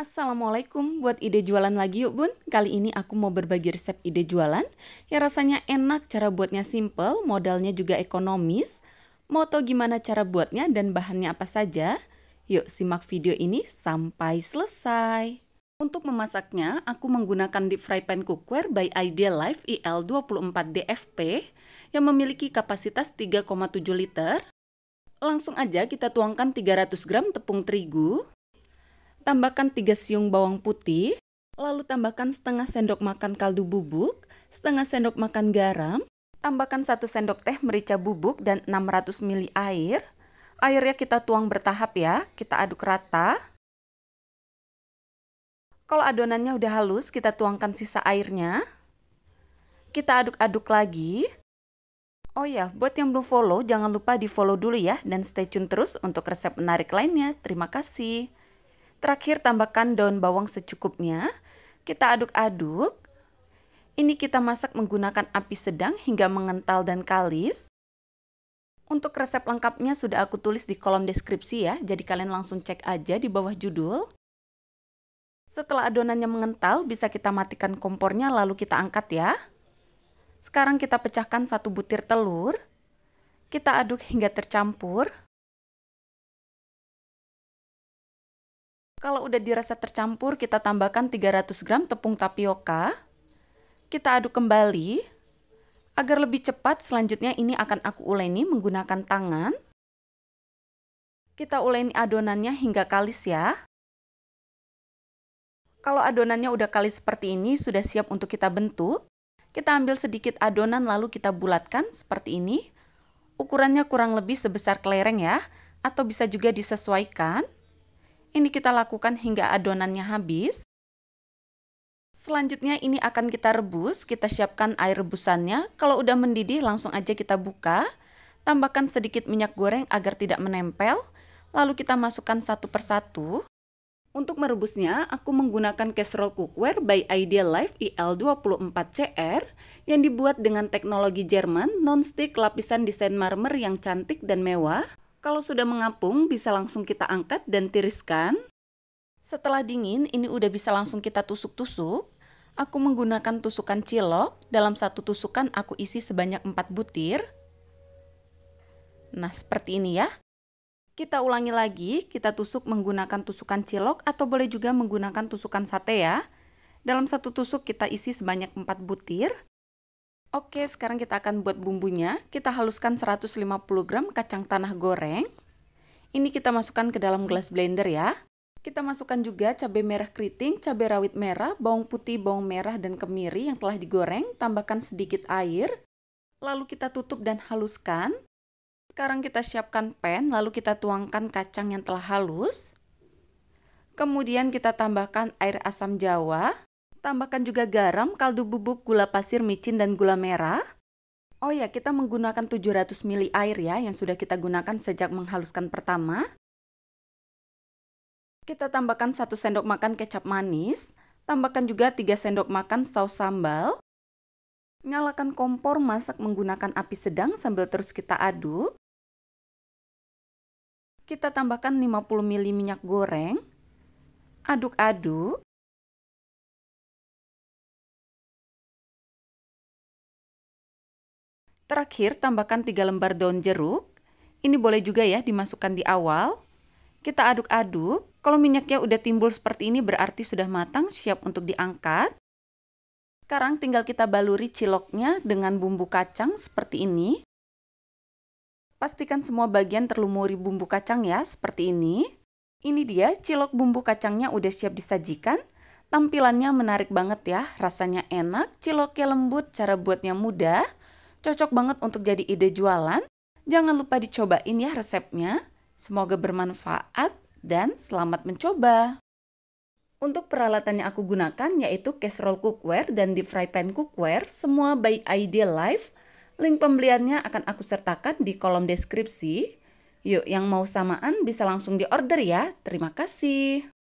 Assalamualaikum, buat ide jualan lagi yuk bun. Kali ini aku mau berbagi resep ide jualan. Ya rasanya enak, cara buatnya simple, modalnya juga ekonomis. Mau tau gimana cara buatnya dan bahannya apa saja? Yuk simak video ini sampai selesai. Untuk memasaknya, aku menggunakan deep fry pan cookware by Ideal Life IL24DFP yang memiliki kapasitas 3,7 liter. Langsung aja kita tuangkan 300 gram tepung terigu, tambahkan 3 siung bawang putih, lalu tambahkan setengah sendok makan kaldu bubuk, setengah sendok makan garam, tambahkan 1 sendok teh merica bubuk dan 600 ml air. Airnya kita tuang bertahap ya, kita aduk rata. Kalau adonannya udah halus, kita tuangkan sisa airnya. Kita aduk-aduk lagi. Oh ya, buat yang belum follow, jangan lupa di follow dulu ya. Dan stay tune terus untuk resep menarik lainnya. Terima kasih. Terakhir tambahkan daun bawang secukupnya. Kita aduk-aduk. Ini kita masak menggunakan api sedang hingga mengental dan kalis. Untuk resep lengkapnya sudah aku tulis di kolom deskripsi ya, jadi kalian langsung cek aja di bawah judul. Setelah adonannya mengental, bisa kita matikan kompornya lalu kita angkat ya. Sekarang kita pecahkan satu butir telur. Kita aduk hingga tercampur. Kalau udah dirasa tercampur, kita tambahkan 300 gram tepung tapioka. Kita aduk kembali. Agar lebih cepat, selanjutnya ini akan aku uleni menggunakan tangan. Kita uleni adonannya hingga kalis ya. Kalau adonannya udah kalis seperti ini, sudah siap untuk kita bentuk. Kita ambil sedikit adonan lalu kita bulatkan seperti ini. Ukurannya kurang lebih sebesar kelereng ya, atau bisa juga disesuaikan. Ini kita lakukan hingga adonannya habis. Selanjutnya ini akan kita rebus, kita siapkan air rebusannya. Kalau udah mendidih langsung aja kita buka. Tambahkan sedikit minyak goreng agar tidak menempel. Lalu kita masukkan satu persatu. Untuk merebusnya, aku menggunakan casserole cookware by Ideal Life IL24CR yang dibuat dengan teknologi Jerman non-stick lapisan desain marmer yang cantik dan mewah. Kalau sudah mengapung, bisa langsung kita angkat dan tiriskan. Setelah dingin, ini udah bisa langsung kita tusuk-tusuk. Aku menggunakan tusukan cilok. Dalam satu tusukan aku isi sebanyak 4 butir. Nah, seperti ini ya. Kita ulangi lagi, kita tusuk menggunakan tusukan cilok atau boleh juga menggunakan tusukan sate ya. Dalam satu tusuk kita isi sebanyak 4 butir. Oke, sekarang kita akan buat bumbunya. Kita haluskan 150 gram kacang tanah goreng. Ini kita masukkan ke dalam gelas blender ya. Kita masukkan juga cabai merah keriting, cabai rawit merah, bawang putih, bawang merah, dan kemiri yang telah digoreng. Tambahkan sedikit air. Lalu kita tutup dan haluskan. Sekarang kita siapkan pan, lalu kita tuangkan kacang yang telah halus. Kemudian kita tambahkan air asam jawa. Tambahkan juga garam, kaldu bubuk, gula pasir, micin, dan gula merah. Oh ya, kita menggunakan 700 ml air ya yang sudah kita gunakan sejak menghaluskan pertama. Kita tambahkan 1 sendok makan kecap manis. Tambahkan juga 3 sendok makan saus sambal. Nyalakan kompor masak menggunakan api sedang sambil terus kita aduk. Kita tambahkan 50 ml minyak goreng. Aduk-aduk. Terakhir, tambahkan 3 lembar daun jeruk. Ini boleh juga ya dimasukkan di awal. Kita aduk-aduk. Kalau minyaknya udah timbul seperti ini berarti sudah matang, siap untuk diangkat. Sekarang tinggal kita baluri ciloknya dengan bumbu kacang seperti ini. Pastikan semua bagian terlumuri bumbu kacang ya, seperti ini. Ini dia cilok bumbu kacangnya udah siap disajikan. Tampilannya menarik banget ya, rasanya enak, ciloknya lembut, cara buatnya mudah. Cocok banget untuk jadi ide jualan. Jangan lupa dicobain ya resepnya. Semoga bermanfaat dan selamat mencoba. Untuk peralatan yang aku gunakan yaitu casserole cookware dan deep fry pan cookware, semua by ideal Life. Link pembeliannya akan aku sertakan di kolom deskripsi. Yuk yang mau samaan bisa langsung di order ya. Terima kasih.